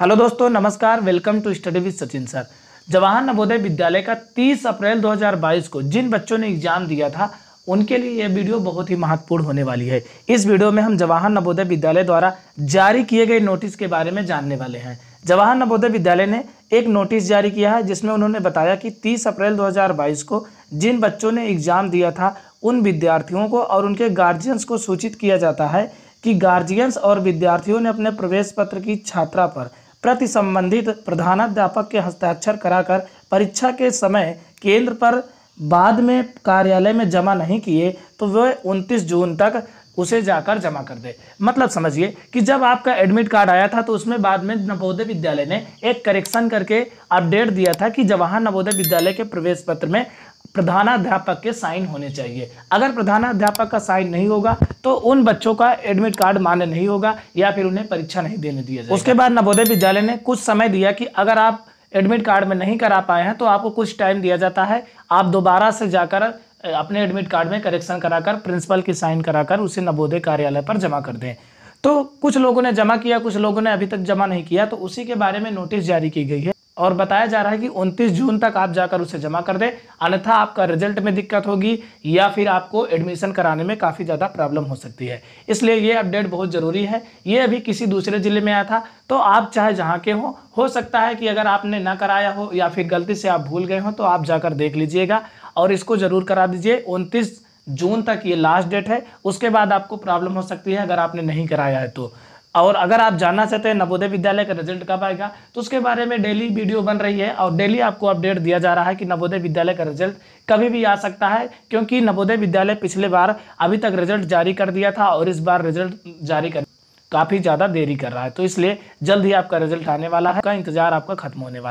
hello दोस्तों नमस्कार welcome to study with Sachin sir Jawahar Navodaya Vidyalaya का 30 अप्रैल 2022 को जिन बच्चों ने एग्जाम दिया था उनके लिए यह वीडियो बहुत ही महत्वपूर्ण होने वाली है इस वीडियो में हम जवाहर नवोदय विद्यालय द्वारा जारी किए गए नोटिस के बारे में जानने वाले हैं जवाहर नवोदय विद्यालय ने एक नोटिस जारी किया है जिसमें उन्होंने बताया कि 30 अप्रैल 2022 को जिन बच्चों ने एग्जाम दिया था उन विद्यार्थियों को और उनके गार्जियंस को सूचित किया जाता है कि गार्जियंस और विद्यार्थियों ने अपने प्रवेश पत्र की छात्रा पर प्रति संबंधित प्रधानाध्यापक के हस्ताक्षर कराकर परीक्षा के समय केंद्र पर बाद में कार्यालय में जमा नहीं किए तो वह 29 जून तक उसे जाकर जमा कर दे मतलब समझिए कि जब आपका एडमिट कार्ड आया था तो उसमें बाद में नवोदय विद्यालय ने एक करेक्शन करके अपडेट दिया था कि जवाहर नवोदय विद्यालय के प्रवेश पत्र में प्रधानाध्यापक के साइन होने चाहिए अगर प्रधानाध्यापक का साइन नहीं होगा तो उन बच्चों का एडमिट कार्ड मान्य नहीं होगा या फिर उन्हें परीक्षा नहीं देने दिया जाएगा उसके बाद नवोदय विद्यालय ने कुछ समय दिया कि अगर आप एडमिट कार्ड में नहीं करा पाए हैं तो आपको कुछ टाइम दिया जाता है आप दोबारा से जाकर अपने एडमिट कार्ड में करेक्शन कराकर प्रिंसिपल की साइन कराकर उसे नवोदय कार्यालय पर जमा कर दें तो कुछ लोगों ने जमा किया कुछ लोगों ने अभी तक जमा नहीं किया तो उसी के बारे में नोटिस जारी की गई है और बताया जा रहा है कि 29 जून तक आप जाकर उसे जमा कर दें अन्यथा आपका रिजल्ट में दिक्कत होगी या फिर आपको एडमिशन कराने में काफ़ी ज़्यादा प्रॉब्लम हो सकती है इसलिए ये अपडेट बहुत ज़रूरी है ये अभी किसी दूसरे ज़िले में आया था तो आप चाहे जहाँ के हों हो सकता है कि अगर आपने ना कराया हो या फिर गलती से आप भूल गए हों तो आप जाकर देख लीजिएगा और इसको ज़रूर करा दीजिए उनतीस जून तक ये लास्ट डेट है उसके बाद आपको प्रॉब्लम हो सकती है अगर आपने नहीं कराया है तो और अगर आप जानना चाहते हैं नवोदय विद्यालय का रिजल्ट कब आएगा तो उसके बारे में डेली वीडियो बन रही है और डेली आपको अपडेट दिया जा रहा है कि नवोदय विद्यालय का रिजल्ट कभी भी आ सकता है क्योंकि नवोदय विद्यालय पिछले बार अभी तक रिजल्ट जारी कर दिया था और इस बार रिजल्ट जारी कर काफ़ी ज़्यादा देरी कर रहा है तो इसलिए जल्द ही आपका रिजल्ट आने वाला है का इंतजार आपका खत्म होने वाला